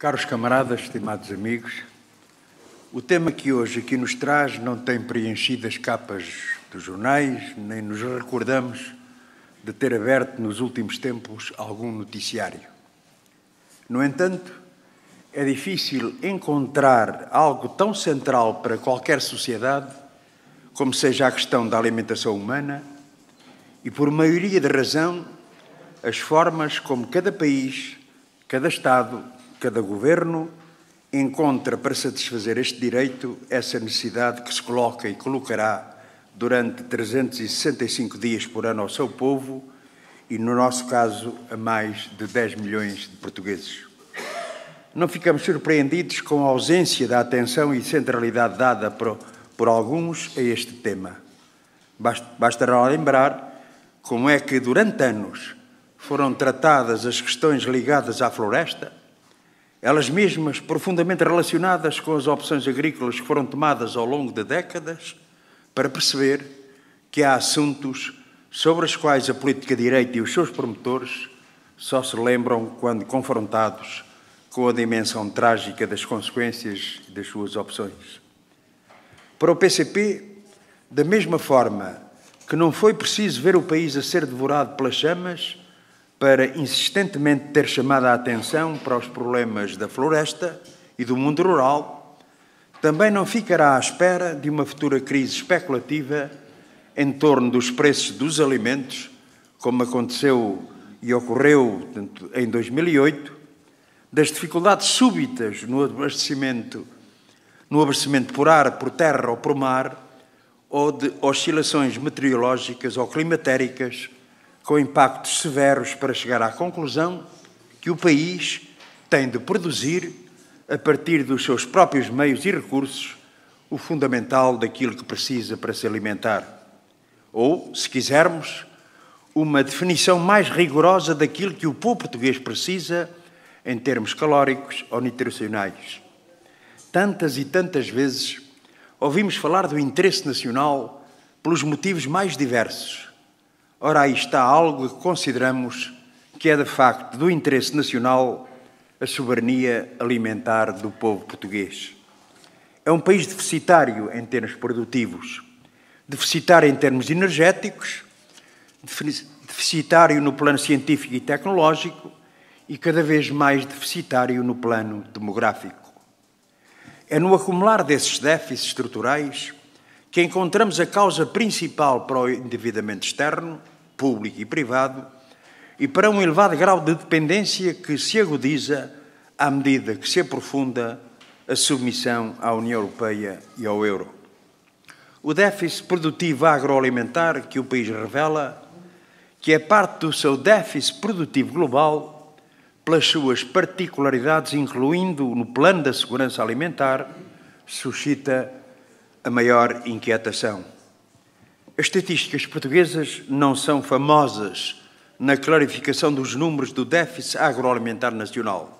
Caros camaradas, estimados amigos, o tema que hoje aqui nos traz não tem preenchido as capas dos jornais, nem nos recordamos de ter aberto nos últimos tempos algum noticiário. No entanto, é difícil encontrar algo tão central para qualquer sociedade como seja a questão da alimentação humana e, por maioria de razão, as formas como cada país, cada Estado, cada governo encontra para satisfazer este direito essa necessidade que se coloca e colocará durante 365 dias por ano ao seu povo e, no nosso caso, a mais de 10 milhões de portugueses. Não ficamos surpreendidos com a ausência da atenção e centralidade dada por, por alguns a este tema. Bastará lembrar como é que, durante anos, foram tratadas as questões ligadas à floresta, elas mesmas profundamente relacionadas com as opções agrícolas que foram tomadas ao longo de décadas, para perceber que há assuntos sobre os quais a política de direita e os seus promotores só se lembram quando confrontados com a dimensão trágica das consequências das suas opções. Para o PCP, da mesma forma que não foi preciso ver o país a ser devorado pelas chamas, para insistentemente ter chamado a atenção para os problemas da floresta e do mundo rural, também não ficará à espera de uma futura crise especulativa em torno dos preços dos alimentos, como aconteceu e ocorreu em 2008, das dificuldades súbitas no abastecimento, no abastecimento por ar, por terra ou por mar, ou de oscilações meteorológicas ou climatéricas com impactos severos para chegar à conclusão que o país tem de produzir, a partir dos seus próprios meios e recursos, o fundamental daquilo que precisa para se alimentar. Ou, se quisermos, uma definição mais rigorosa daquilo que o povo português precisa em termos calóricos ou nutricionais. Tantas e tantas vezes ouvimos falar do interesse nacional pelos motivos mais diversos Ora, aí está algo que consideramos que é de facto do interesse nacional a soberania alimentar do povo português. É um país deficitário em termos produtivos, deficitário em termos energéticos, deficitário no plano científico e tecnológico e cada vez mais deficitário no plano demográfico. É no acumular desses déficits estruturais que encontramos a causa principal para o endividamento externo, público e privado, e para um elevado grau de dependência que se agudiza à medida que se aprofunda a submissão à União Europeia e ao euro. O déficit produtivo agroalimentar que o país revela, que é parte do seu déficit produtivo global, pelas suas particularidades, incluindo no plano da segurança alimentar, suscita a maior inquietação. As estatísticas portuguesas não são famosas na clarificação dos números do déficit agroalimentar nacional.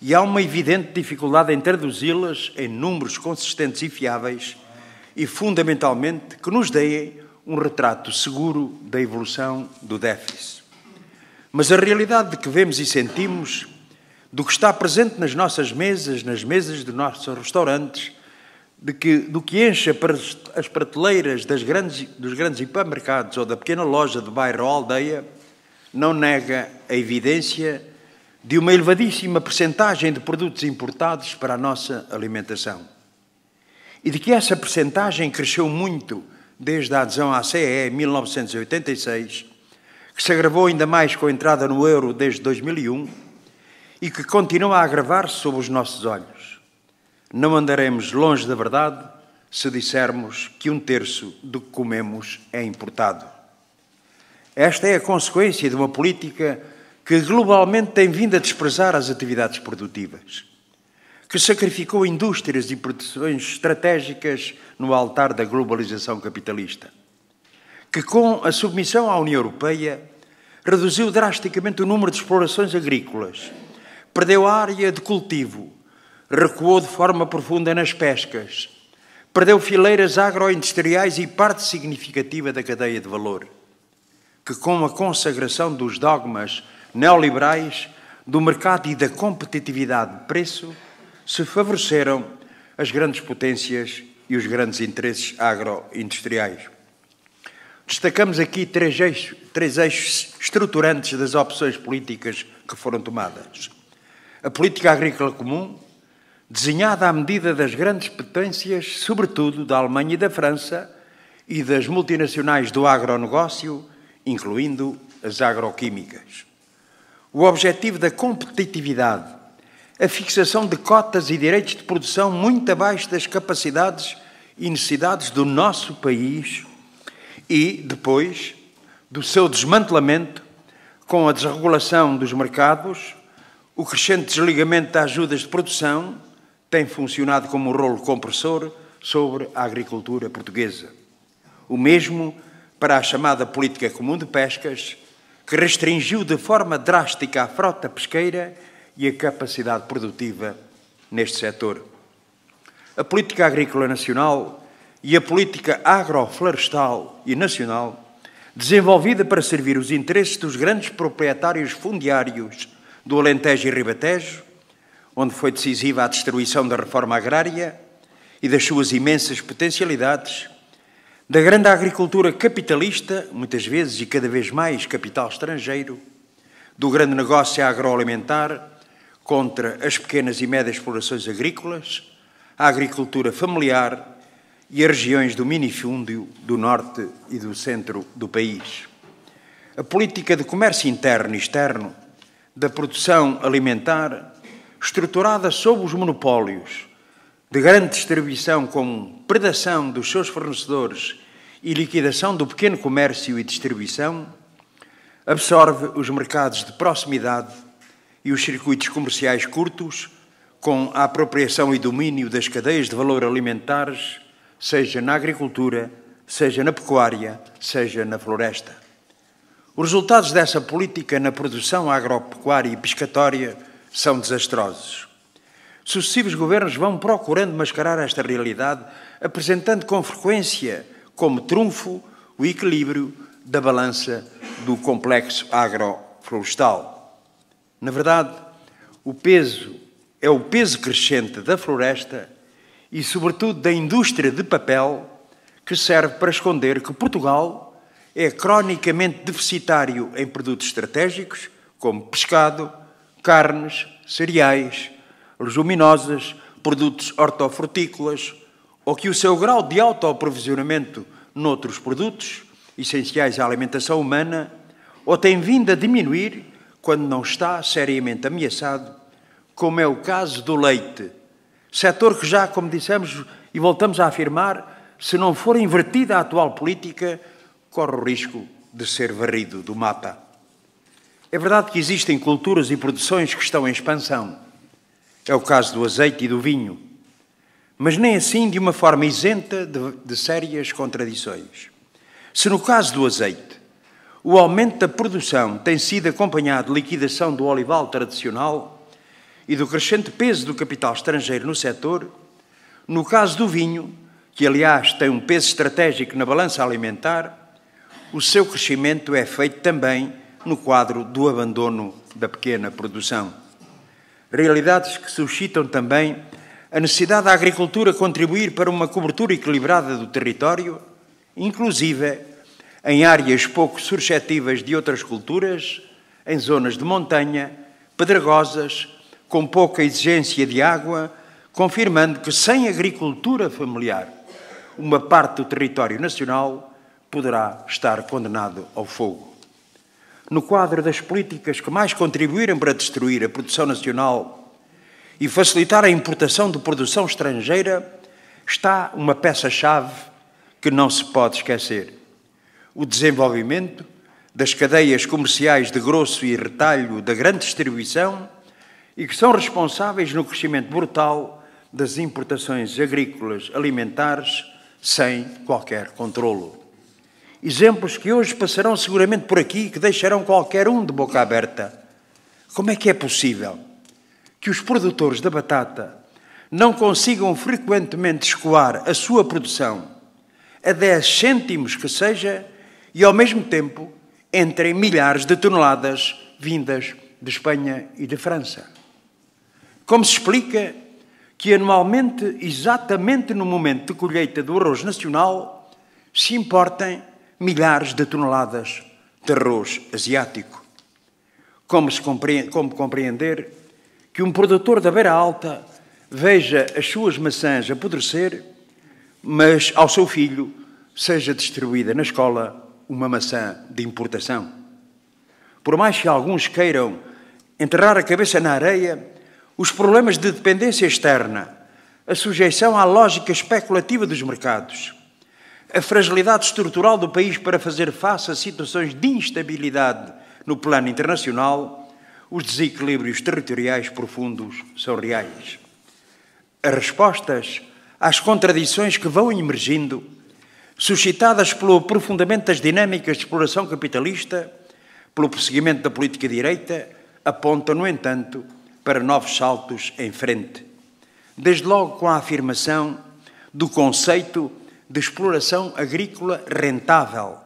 E há uma evidente dificuldade em traduzi-las em números consistentes e fiáveis e, fundamentalmente, que nos deem um retrato seguro da evolução do déficit. Mas a realidade que vemos e sentimos, do que está presente nas nossas mesas, nas mesas de nossos restaurantes, de que, do que enche as prateleiras das grandes, dos grandes hipermercados ou da pequena loja de bairro ou aldeia, não nega a evidência de uma elevadíssima percentagem de produtos importados para a nossa alimentação. E de que essa percentagem cresceu muito desde a adesão à CE em 1986, que se agravou ainda mais com a entrada no euro desde 2001 e que continua a agravar-se sob os nossos olhos. Não andaremos longe da verdade se dissermos que um terço do que comemos é importado. Esta é a consequência de uma política que globalmente tem vindo a desprezar as atividades produtivas, que sacrificou indústrias e produções estratégicas no altar da globalização capitalista, que com a submissão à União Europeia reduziu drasticamente o número de explorações agrícolas, perdeu a área de cultivo recuou de forma profunda nas pescas, perdeu fileiras agroindustriais e parte significativa da cadeia de valor, que, com a consagração dos dogmas neoliberais, do mercado e da competitividade de preço, se favoreceram as grandes potências e os grandes interesses agroindustriais. Destacamos aqui três eixos, três eixos estruturantes das opções políticas que foram tomadas. A política agrícola comum, desenhada à medida das grandes potências, sobretudo da Alemanha e da França, e das multinacionais do agronegócio, incluindo as agroquímicas. O objetivo da competitividade, a fixação de cotas e direitos de produção muito abaixo das capacidades e necessidades do nosso país e, depois, do seu desmantelamento com a desregulação dos mercados, o crescente desligamento de ajudas de produção tem funcionado como rolo compressor sobre a agricultura portuguesa. O mesmo para a chamada Política Comum de Pescas, que restringiu de forma drástica a frota pesqueira e a capacidade produtiva neste setor. A Política Agrícola Nacional e a Política Agroflorestal e Nacional, desenvolvida para servir os interesses dos grandes proprietários fundiários do Alentejo e Ribatejo, onde foi decisiva a destruição da reforma agrária e das suas imensas potencialidades, da grande agricultura capitalista, muitas vezes e cada vez mais capital estrangeiro, do grande negócio agroalimentar contra as pequenas e médias explorações agrícolas, a agricultura familiar e as regiões do minifúndio do norte e do centro do país. A política de comércio interno e externo, da produção alimentar, estruturada sob os monopólios de grande distribuição como predação dos seus fornecedores e liquidação do pequeno comércio e distribuição, absorve os mercados de proximidade e os circuitos comerciais curtos, com a apropriação e domínio das cadeias de valor alimentares, seja na agricultura, seja na pecuária, seja na floresta. Os resultados dessa política na produção agropecuária e pescatória são desastrosos. Sucessivos governos vão procurando mascarar esta realidade, apresentando com frequência como trunfo o equilíbrio da balança do complexo agroflorestal. Na verdade, o peso é o peso crescente da floresta e, sobretudo, da indústria de papel, que serve para esconder que Portugal é cronicamente deficitário em produtos estratégicos, como pescado, carnes, cereais, leguminosas, produtos hortofrutícolas, ou que o seu grau de autoaprovisionamento noutros produtos, essenciais à alimentação humana, ou tem vindo a diminuir quando não está seriamente ameaçado, como é o caso do leite, setor que já, como dissemos e voltamos a afirmar, se não for invertida a atual política, corre o risco de ser varrido do mapa. É verdade que existem culturas e produções que estão em expansão. É o caso do azeite e do vinho. Mas nem assim de uma forma isenta de, de sérias contradições. Se no caso do azeite, o aumento da produção tem sido acompanhado de liquidação do olival tradicional e do crescente peso do capital estrangeiro no setor, no caso do vinho, que aliás tem um peso estratégico na balança alimentar, o seu crescimento é feito também no quadro do abandono da pequena produção. Realidades que suscitam também a necessidade da agricultura contribuir para uma cobertura equilibrada do território, inclusive em áreas pouco suscetíveis de outras culturas, em zonas de montanha, pedregosas, com pouca exigência de água, confirmando que sem agricultura familiar, uma parte do território nacional poderá estar condenado ao fogo no quadro das políticas que mais contribuíram para destruir a produção nacional e facilitar a importação de produção estrangeira, está uma peça-chave que não se pode esquecer: o desenvolvimento das cadeias comerciais de grosso e retalho da grande distribuição e que são responsáveis no crescimento brutal das importações agrícolas alimentares sem qualquer controlo exemplos que hoje passarão seguramente por aqui, e que deixarão qualquer um de boca aberta. Como é que é possível que os produtores da batata não consigam frequentemente escoar a sua produção a 10 cêntimos que seja e, ao mesmo tempo, entrem milhares de toneladas vindas de Espanha e de França? Como se explica que anualmente, exatamente no momento de colheita do arroz nacional, se importem milhares de toneladas de arroz asiático. Como, como compreender que um produtor da beira alta veja as suas maçãs apodrecer, mas ao seu filho seja distribuída na escola uma maçã de importação. Por mais que alguns queiram enterrar a cabeça na areia, os problemas de dependência externa, a sujeição à lógica especulativa dos mercados, a fragilidade estrutural do país para fazer face a situações de instabilidade no plano internacional, os desequilíbrios territoriais profundos são reais. As respostas às contradições que vão emergindo, suscitadas pelo aprofundamento das dinâmicas de exploração capitalista, pelo prosseguimento da política direita, apontam, no entanto, para novos saltos em frente. Desde logo com a afirmação do conceito de exploração agrícola rentável,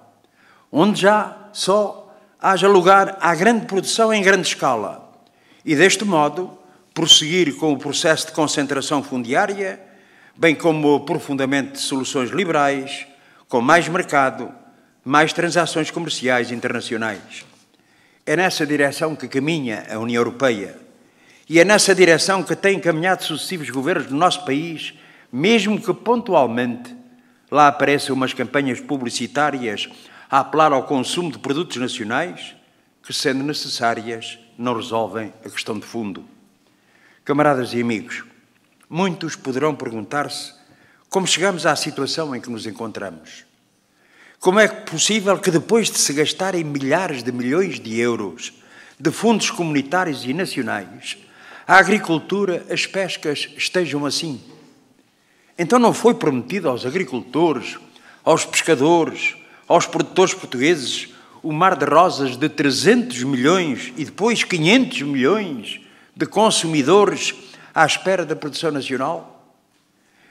onde já só haja lugar à grande produção em grande escala, e deste modo prosseguir com o processo de concentração fundiária, bem como o aprofundamento de soluções liberais, com mais mercado, mais transações comerciais internacionais. É nessa direção que caminha a União Europeia e é nessa direção que têm caminhado sucessivos governos do nosso país, mesmo que pontualmente Lá aparecem umas campanhas publicitárias a apelar ao consumo de produtos nacionais que, sendo necessárias, não resolvem a questão de fundo. Camaradas e amigos, muitos poderão perguntar-se como chegamos à situação em que nos encontramos. Como é possível que, depois de se gastarem milhares de milhões de euros de fundos comunitários e nacionais, a agricultura, as pescas estejam assim? Então não foi prometido aos agricultores, aos pescadores, aos produtores portugueses o mar de rosas de 300 milhões e depois 500 milhões de consumidores à espera da produção nacional?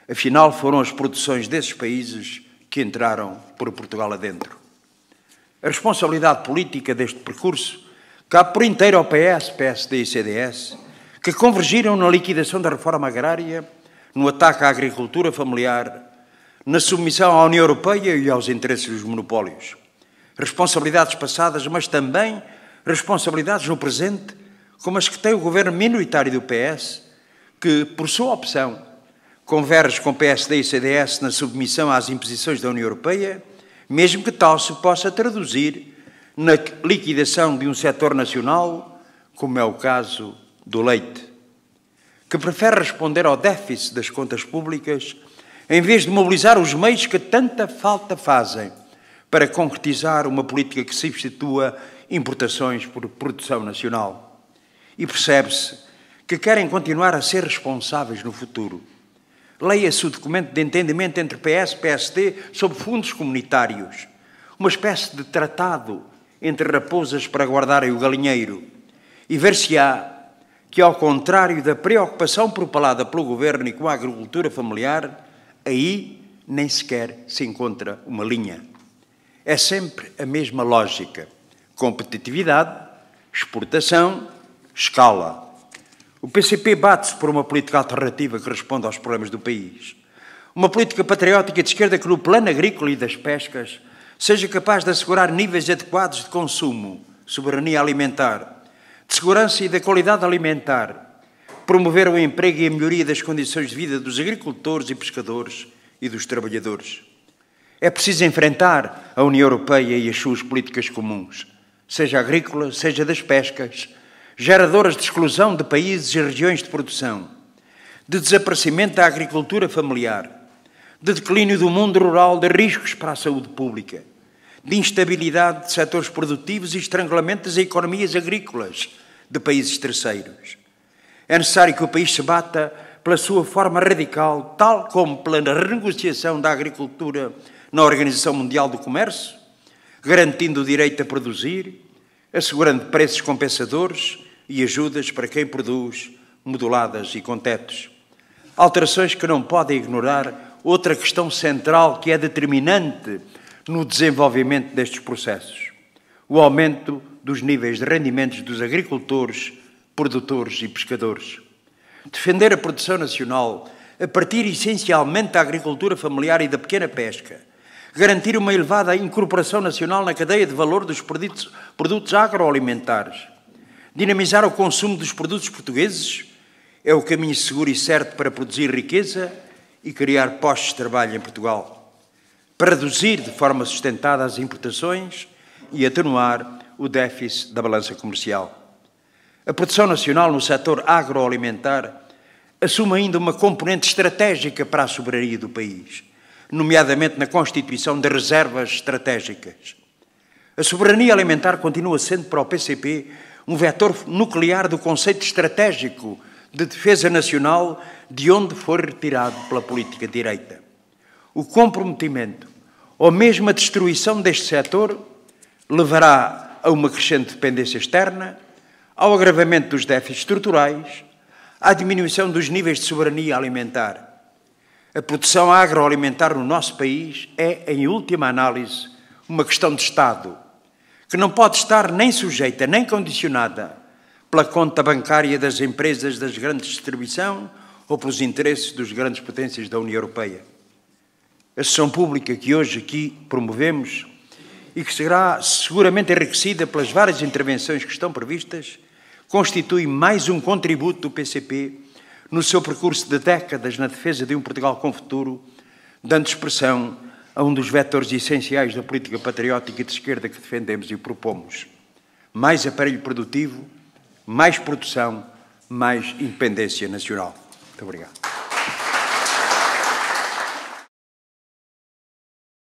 Afinal, foram as produções desses países que entraram por Portugal adentro. A responsabilidade política deste percurso cabe por inteiro ao PS, PSD e CDS, que convergiram na liquidação da reforma agrária no ataque à agricultura familiar, na submissão à União Europeia e aos interesses dos monopólios. Responsabilidades passadas, mas também responsabilidades no presente, como as que tem o governo minoritário do PS, que, por sua opção, converge com PSD e CDS na submissão às imposições da União Europeia, mesmo que tal se possa traduzir na liquidação de um setor nacional, como é o caso do leite que prefere responder ao déficit das contas públicas em vez de mobilizar os meios que tanta falta fazem para concretizar uma política que substitua importações por produção nacional. E percebe-se que querem continuar a ser responsáveis no futuro. Leia-se o documento de entendimento entre PS e PSD sobre fundos comunitários, uma espécie de tratado entre raposas para guardarem o galinheiro, e ver-se-á que, ao contrário da preocupação propalada pelo governo e com a agricultura familiar, aí nem sequer se encontra uma linha. É sempre a mesma lógica: competitividade, exportação, escala. O PCP bate-se por uma política alternativa que responda aos problemas do país. Uma política patriótica de esquerda que, no plano agrícola e das pescas, seja capaz de assegurar níveis adequados de consumo, soberania alimentar, de segurança e da qualidade alimentar, promover o emprego e a melhoria das condições de vida dos agricultores e pescadores e dos trabalhadores. É preciso enfrentar a União Europeia e as suas políticas comuns, seja agrícola, seja das pescas, geradoras de exclusão de países e regiões de produção, de desaparecimento da agricultura familiar, de declínio do mundo rural, de riscos para a saúde pública de instabilidade de setores produtivos e estrangulamento das economias agrícolas de países terceiros. É necessário que o país se bata pela sua forma radical, tal como pela renegociação da agricultura na Organização Mundial do Comércio, garantindo o direito a produzir, assegurando preços compensadores e ajudas para quem produz, moduladas e com tetos. Alterações que não podem ignorar outra questão central que é determinante no desenvolvimento destes processos, o aumento dos níveis de rendimentos dos agricultores, produtores e pescadores. Defender a produção nacional a partir essencialmente da agricultura familiar e da pequena pesca. Garantir uma elevada incorporação nacional na cadeia de valor dos produtos, agroalimentares. Dinamizar o consumo dos produtos portugueses é o caminho seguro e certo para produzir riqueza e criar postos de trabalho em Portugal reduzir de forma sustentada as importações e atenuar o déficit da balança comercial. A produção nacional no setor agroalimentar assume ainda uma componente estratégica para a soberania do país, nomeadamente na constituição de reservas estratégicas. A soberania alimentar continua sendo para o PCP um vetor nuclear do conceito estratégico de defesa nacional de onde foi retirado pela política direita. O comprometimento ou mesmo a destruição deste setor levará a uma crescente dependência externa, ao agravamento dos déficits estruturais, à diminuição dos níveis de soberania alimentar. A produção agroalimentar no nosso país é, em última análise, uma questão de Estado, que não pode estar nem sujeita nem condicionada pela conta bancária das empresas das grandes distribuição ou pelos interesses dos grandes potências da União Europeia a sessão pública que hoje aqui promovemos e que será seguramente enriquecida pelas várias intervenções que estão previstas, constitui mais um contributo do PCP no seu percurso de décadas na defesa de um Portugal com futuro, dando expressão a um dos vetores essenciais da política patriótica de esquerda que defendemos e propomos. Mais aparelho produtivo, mais produção, mais independência nacional. Muito obrigado.